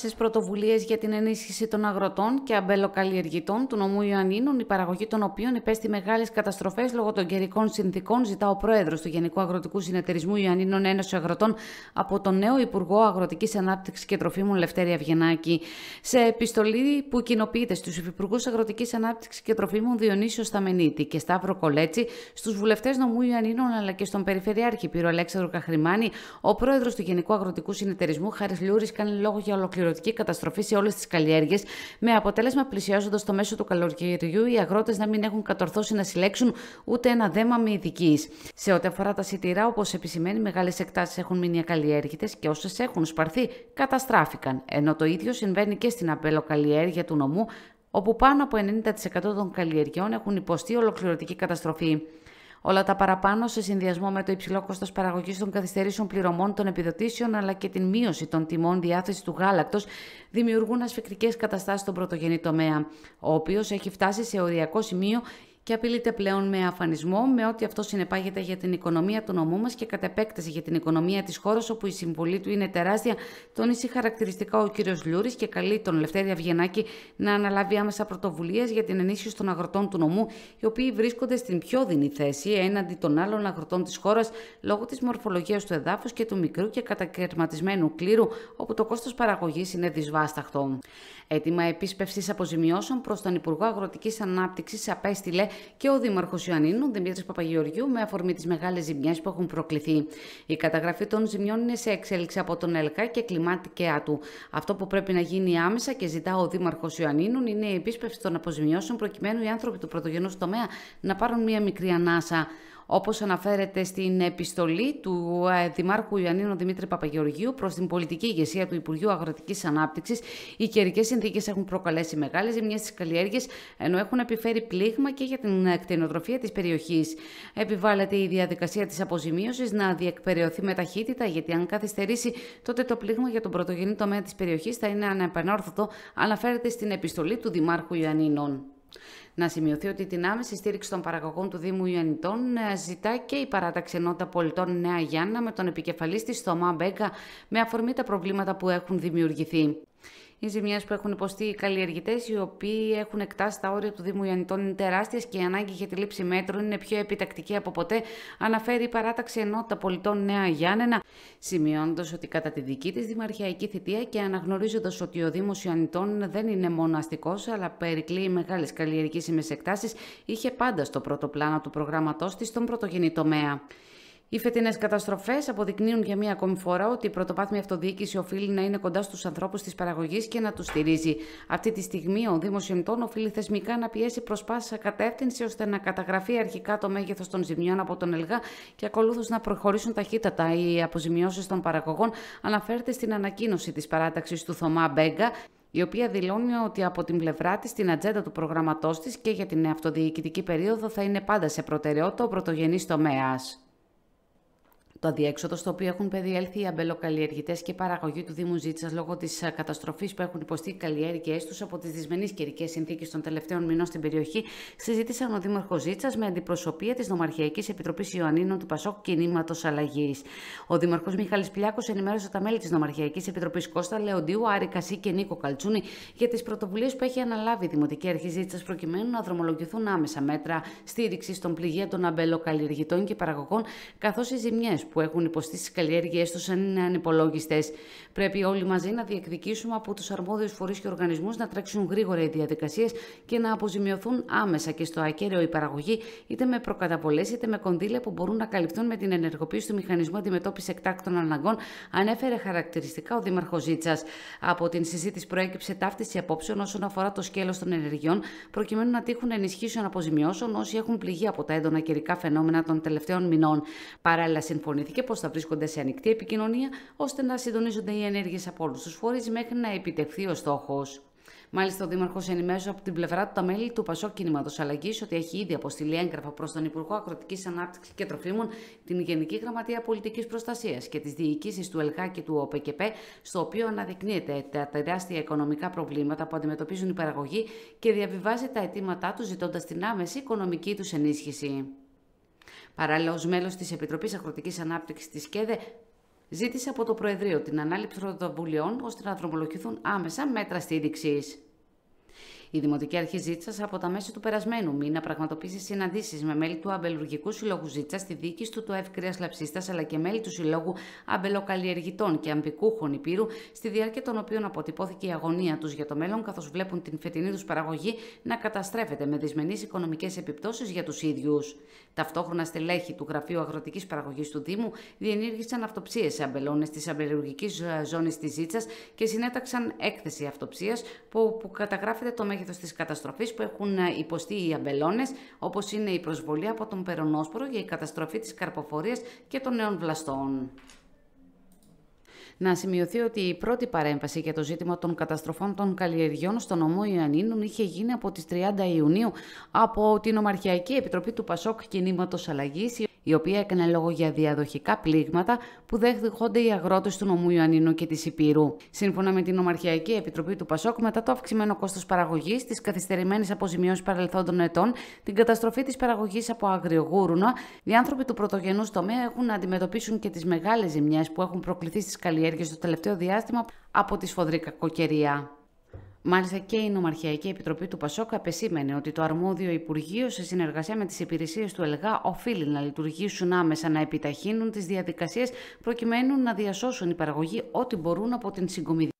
άμεσες πρωτοβουλίες για την ενίσχυση των αγροτών και αμπελοκαλλιεργητών του νομού Ιωαννίνων, η παραγωγή των οποίων υπέστη μεγάλες καταστροφές λόγω των καιρικών συνθήκων, ζητά ο πρόεδρος του Γενικού Αγροτικού Συνεταιρισμού Ιωαννίνων Ένωση Αγροτών από τον νέο Υπουργό Αγροτικής Ανάπτυξης και Τροφίμων Λευτέρη Αυγενάκη. Σε επιστολή που κοινοποιείται στους Υπουργού Αγροτικής Ανάπτυξης και Τροφίμων Διονύσιο Σταμενίτη και Σταύρο Κολέτσι, στους βουλευτές νομού Ιωαννίνων αλλά και στον Περιφερειάρχη Πύρο Αλέξανδρο Καχρημάνη, ο πρόεδρος του Γενικού Αγροτικού Συνεταιρισμού Λιούρης κάνει λόγο για ολοκληρωμένη ολοκληρωτική καταστροφή σε όλες τις καλλιέργειες, με αποτέλεσμα πλησιάζοντας το μέσο του καλοκαιριού οι αγρότες να μην έχουν κατορθώσει να συλλέξουν ούτε ένα δέμα με ειδικής. Σε ό,τι αφορά τα σιτηρά, όπως επισημαίνει, μεγάλες εκτάσεις έχουν μείνει ακαλλιέργητες και όσες έχουν σπαρθεί καταστράφηκαν. Ενώ το ίδιο συμβαίνει και στην απελοκαλλιέργεια του νομού, όπου πάνω από 90% των καλλιεργειών έχουν υποστεί ολοκληρωτική καταστροφή. Όλα τα παραπάνω σε συνδυασμό με το υψηλό κόστος παραγωγής των καθυστερήσεων πληρωμών των επιδοτήσεων αλλά και την μείωση των τιμών διάθεσης του γάλακτος δημιουργούν ασφικτικές καταστάσεις στον πρωτογενή τομέα, ο οποίος έχει φτάσει σε οριακό σημείο και απειλείται πλέον με αφανισμό, με ό,τι αυτό συνεπάγεται για την οικονομία του νομού μας και κατ' επέκταση για την οικονομία της χώρας, όπου η συμβολή του είναι τεράστια, τόνισε χαρακτηριστικά ο κ. Λιούρης και καλεί τον Λευτέρη Αυγενάκη να αναλάβει άμεσα πρωτοβουλίες για την ενίσχυση των αγροτών του νομού, οι οποίοι βρίσκονται στην πιο δινή θέση έναντι των άλλων αγροτών της χώρας λόγω της μορφολογίας του εδάφους και του μικρού και κατακαιρματισμένου κλήρου, όπου το κόστος παραγωγής είναι δυσβάσταχτο. Έτοιμα επίσπευσης αποζημιώσεων προς τον Υπουργό Αγροτικής Ανάπτυξης απέστειλε και ο Δήμαρχος Ιωαννίνου, Δημήτρης Παπαγεωργιού, με αφορμή τις μεγάλες ζημιές που έχουν προκληθεί. Η καταγραφή των ζημιών είναι σε εξέλιξη από τον ΕΛΚΑ και κλιματικέ του. Αυτό που πρέπει να γίνει άμεσα και ζητά ο Δήμαρχος Ιωαννίνου είναι η επίσπευση των αποζημιώσεων προκειμένου οι άνθρωποι του πρωτογενούς τομέα να πάρουν μία μικρή ανάσα όπως αναφέρεται στην επιστολή του ε, Δημάρχου Ιωαννίνου Δημήτρη Παπαγεωργίου προς την πολιτική ηγεσία του Υπουργείου Αγροτικής Ανάπτυξης, οι καιρικές συνθήκες έχουν προκαλέσει μεγάλες ζημιές στις καλλιέργειες, ενώ έχουν επιφέρει πλήγμα και για την ε, κτηνοτροφία της περιοχής. Επιβάλλεται η διαδικασία της αποζημίωσης να διεκπεραιωθεί με ταχύτητα, γιατί αν καθυστερήσει τότε το πλήγμα για τον πρωτογενή τομέα της περιοχής θα είναι ανεπανόρθωτο, αναφέρεται στην επιστολή του Δημάρχου Ιωαννίνων. Να σημειωθεί ότι την άμεση στήριξη των παραγωγών του Δήμου Ιωαννιτών ε, ζητά και η παράταξη ενότητα πολιτών Νέα Γιάννα με τον επικεφαλής της Θωμά Μπέγκα με αφορμή τα προβλήματα που έχουν δημιουργηθεί. Οι ζημιές που έχουν υποστεί οι καλλιεργητές, οι οποίοι έχουν εκτάσει τα όρια του Δήμου Ιωαννητών, είναι τεράστιες και η ανάγκη για τη λήψη μέτρων είναι πιο επιτακτική από ποτέ, αναφέρει η παράταξη Ενότητα Πολιτών Νέα Γιάννενα, σημειώνοντας ότι κατά τη δική της δημαρχιακή θητεία και αναγνωρίζοντας ότι ο Δήμος Ιωαννητών δεν είναι μόνο αλλά περικλεί μεγάλες καλλιεργήσιμες εκτάσεις, είχε πάντα στο πρώτο πλάνο του προγράμματός της τον πρωτογενή τομέα. Οι φετινές καταστροφές αποδεικνύουν για μία ακόμη φορά ότι η πρωτοπάθμια αυτοδιοίκηση οφείλει να είναι κοντά στους ανθρώπους της παραγωγής και να τους στηρίζει. Αυτή τη στιγμή, ο Δήμο οφείλει θεσμικά να πιέσει προς πάσα κατεύθυνση ώστε να καταγραφεί αρχικά το μέγεθος των ζημιών από τον ΕΛΓΑ και ακολούθως να προχωρήσουν ταχύτατα οι αποζημιώσεις των παραγωγών, αναφέρεται στην ανακοίνωση της παράταξης του Θωμά Μπέγκα, η οποία δηλώνει ότι από την πλευρά της, την ατζέντα του προγραμματό της και για την αυτοδιοικητική περίοδο θα είναι πάντα σε προτεραιότητα ο πρωτογενής τομέας. Το αδιέξοδο στο οποίο έχουν περιέλθει οι αμπελοκαλλιεργητές και παραγωγή του Δήμου Ζήτσα λόγω της ε, καταστροφής που έχουν υποστεί οι καλλιέργειέ του από τις δυσμενείς καιρικές συνθήκες των τελευταίων μηνών στην περιοχή, συζήτησαν ο Δήμαρχος Ζήτσα με αντιπροσωπεία της Νομαρχιακής Επιτροπής Ιωαννίνων του Πασόκ Κινήματος Αλλαγής. Ο Δήμαρχος Μιχάλης Πλιάκος ενημέρωσε τα μέλη της Νομαρχιακής Επιτροπής Κώστα Λεοντίου, Άρη Κασί και Νίκο Καλτσούνη για τις πρωτοβουλίες που έχει αναλάβει η Δημοτική Αρχή Ζήτσα προκειμένου να δρομολογηθούν άμεσα μέτρα στήριξης των πληγέντων αμπελοκαλλιεργητών και παραγωγών, καθώς οι ζημιές που έχουν υποστεί στις καλλιέργειές τους αν είναι ανυπολόγιστες. Πρέπει όλοι μαζί να διεκδικήσουμε από τους αρμόδιους φορείς και οργανισμούς να τρέξουν γρήγορα οι διαδικασίες και να αποζημιωθούν άμεσα και στο ακέραιο η παραγωγή, είτε με προκαταβολές είτε με κονδύλια που μπορούν να καλυφθούν με την ενεργοποίηση του μηχανισμού αντιμετώπισης εκτάκτων αναγκών, ανέφερε χαρακτηριστικά ο Δήμαρχος Ζήτσας. Από την συζήτηση προέκυψε ταύτιση απόψεων όσον αφορά το σκέλος των ενεργειών, προκειμένου να τύχουν ενισχύσεων αποζημιώσεων όσοι έχουν πληγεί από τα έντονα καιρικά φαινόμενα των τελευταίων μηνών. Παράλληλα, συμφωνήσαμε και πως θα βρίσκονται σε ανοιχτή επικοινωνία ώστε να συντονίζονται οι ενέργειες από όλους τους φορείς μέχρι να επιτευχθεί ο στόχος. Μάλιστα, ο Δήμαρχος ενημέρωσε από την πλευρά του τα μέλη του Πασό Κινήματος Αλλαγής ότι έχει ήδη αποστείλει έγγραφα προς τον Υπουργό Ακροτικής Ανάπτυξης και Τροφίμων, την Γενική Γραμματεία Πολιτικής Προστασίας και τις διοικήσεις του ΕΛΚΑ και του ΟΠΕΚΕΠΕ, στο οποίο αναδεικνύεται τα τεράστια οικονομικά προβλήματα που αντιμετωπίζουν οι παραγωγοί και διαβιβάζει τα αιτήματά τους ζητώντας την άμεση οικονομική τους ενίσχυση. Παράλληλα, ως μέλος της Επιτροπής Αγροτικής Ανάπτυξης της ΚΕΔΕ, ζήτησε από το Προεδρείο την ανάληψη πρωτοβουλειών ώστε να δρομολογηθούν άμεσα μέτρα στήριξης. Η Δημοτική Αρχή Ζήτσα από τα μέσα του περασμένου μήνα πραγματοποίησε συναντήσεις με μέλη του Αμπελουργικού Συλλόγου Ζήτσα, στη δίκης του του Κρέα Λαψίστας αλλά και μέλη του Συλλόγου Αμπελοκαλλιεργητών και Αμπικούχων Υπήρου, στη διάρκεια των οποίων αποτυπώθηκε η αγωνία τους για το μέλλον, καθώς βλέπουν την φετινή τους παραγωγή να καταστρέφεται με δυσμενείς οικονομικές επιπτώσεις για τους ίδιους. Ταυτόχρονα, στελέχη του Γραφείου Αγροτικής Παραγωγής του Δήμου διενήργησαν αυτοψίες σε αμπελώνες της αμπελουργικής ε, ζώνης της Ζήτσα και συνέταξαν έκθεση αυτοψίας που, που καταγράφεται το μέγεθο μέγεθος της καταστροφής που έχουν ε, υποστεί οι αμπελώνες, όπως είναι η προσβολή από τον Περονόσπορο για η καταστροφή της καρποφορίας και των νέων βλαστών. Να σημειωθεί ότι η πρώτη παρέμβαση για το ζήτημα των καταστροφών των καλλιεργιών στο νομό Ιωαννίνων είχε γίνει από τις 30 Ιουνίου από την Ομαρχιακή Επιτροπή του Πασόκ Κινήματος Αλλαγής, η οποία έκανε λόγο για διαδοχικά πλήγματα που δέχονται οι αγρότες του νομού Ιωαννίνου και της Υπήρου. Σύμφωνα με την Ομαρχιακή Επιτροπή του Πασόκ, μετά το αυξημένο κόστος παραγωγής, τι καθυστερημένε αποζημιώσει παρελθόντων ετών, την καταστροφή της παραγωγής από αγριογούρουνα, οι άνθρωποι του πρωτογενούς τομέα έχουν να αντιμετωπίσουν και τις μεγάλες ζημιές που έχουν προκληθεί στις καλλιέργειες το τελευταίο διάστημα από τη σφοδρή κακοκαιρία. Μάλιστα και η Νομαρχιακή Επιτροπή του Πασόκ επεσήμενε ότι το αρμόδιο Υπουργείο σε συνεργασία με τις υπηρεσίες του ΕΛΓΑ οφείλει να λειτουργήσουν άμεσα να επιταχύνουν τις διαδικασίες προκειμένου να διασώσουν η παραγωγή ό,τι μπορούν από την συγκομιδή.